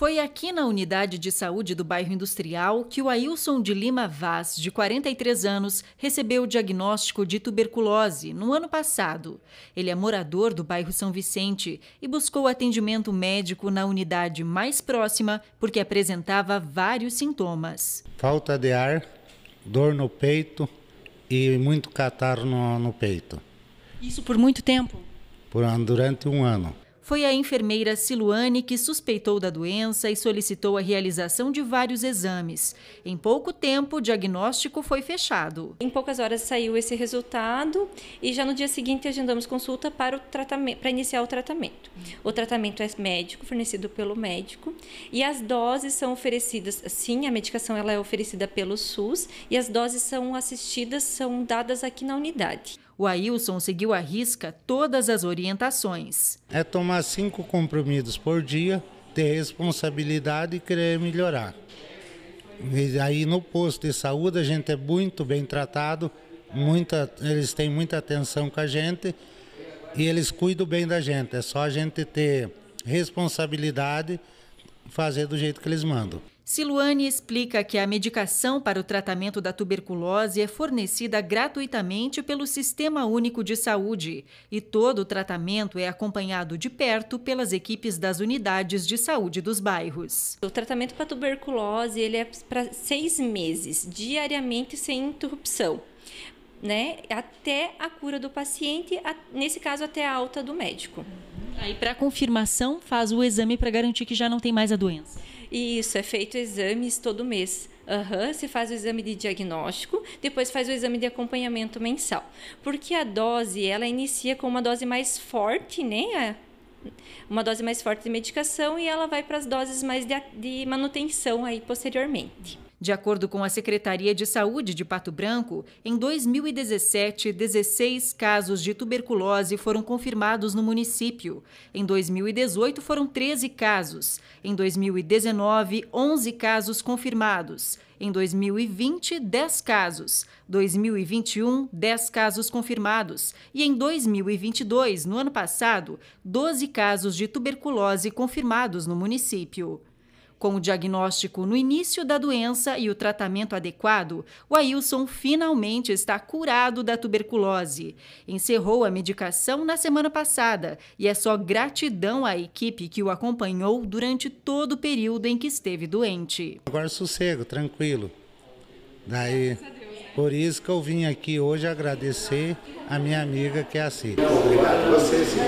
Foi aqui na unidade de saúde do bairro Industrial que o Ailson de Lima Vaz, de 43 anos, recebeu o diagnóstico de tuberculose no ano passado. Ele é morador do bairro São Vicente e buscou atendimento médico na unidade mais próxima porque apresentava vários sintomas: falta de ar, dor no peito e muito catarro no, no peito. Isso por muito tempo? Por, durante um ano foi a enfermeira Siluane que suspeitou da doença e solicitou a realização de vários exames. Em pouco tempo, o diagnóstico foi fechado. Em poucas horas saiu esse resultado e já no dia seguinte agendamos consulta para, o tratamento, para iniciar o tratamento. Uhum. O tratamento é médico, fornecido pelo médico, e as doses são oferecidas, sim, a medicação ela é oferecida pelo SUS e as doses são assistidas, são dadas aqui na unidade. O Ailson seguiu à risca todas as orientações. É tomar cinco comprimidos por dia, ter responsabilidade e querer melhorar. E aí no posto de saúde a gente é muito bem tratado, muita, eles têm muita atenção com a gente e eles cuidam bem da gente. É só a gente ter responsabilidade, fazer do jeito que eles mandam. Siluane explica que a medicação para o tratamento da tuberculose é fornecida gratuitamente pelo Sistema Único de Saúde e todo o tratamento é acompanhado de perto pelas equipes das unidades de saúde dos bairros. O tratamento para tuberculose ele é para seis meses, diariamente sem interrupção. Né, até a cura do paciente, nesse caso até a alta do médico. Aí, para confirmação, faz o exame para garantir que já não tem mais a doença. Isso, é feito exames todo mês. Uhum, se faz o exame de diagnóstico, depois faz o exame de acompanhamento mensal. Porque a dose, ela inicia com uma dose mais forte, né? Uma dose mais forte de medicação e ela vai para as doses mais de, de manutenção aí posteriormente. De acordo com a Secretaria de Saúde de Pato Branco, em 2017, 16 casos de tuberculose foram confirmados no município. Em 2018, foram 13 casos. Em 2019, 11 casos confirmados. Em 2020, 10 casos. 2021, 10 casos confirmados. E em 2022, no ano passado, 12 casos de tuberculose confirmados no município. Com o diagnóstico no início da doença e o tratamento adequado, o Ailson finalmente está curado da tuberculose. Encerrou a medicação na semana passada e é só gratidão à equipe que o acompanhou durante todo o período em que esteve doente. Agora sossego, tranquilo. Daí, por isso que eu vim aqui hoje agradecer a minha amiga que é assim. Obrigado a você, sim.